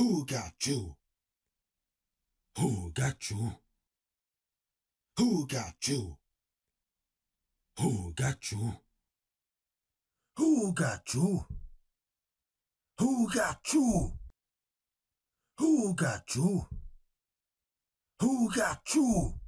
Who got you? Who got you? Who got you? Who got you? Who got you? Who got you? Who got you? Who got you?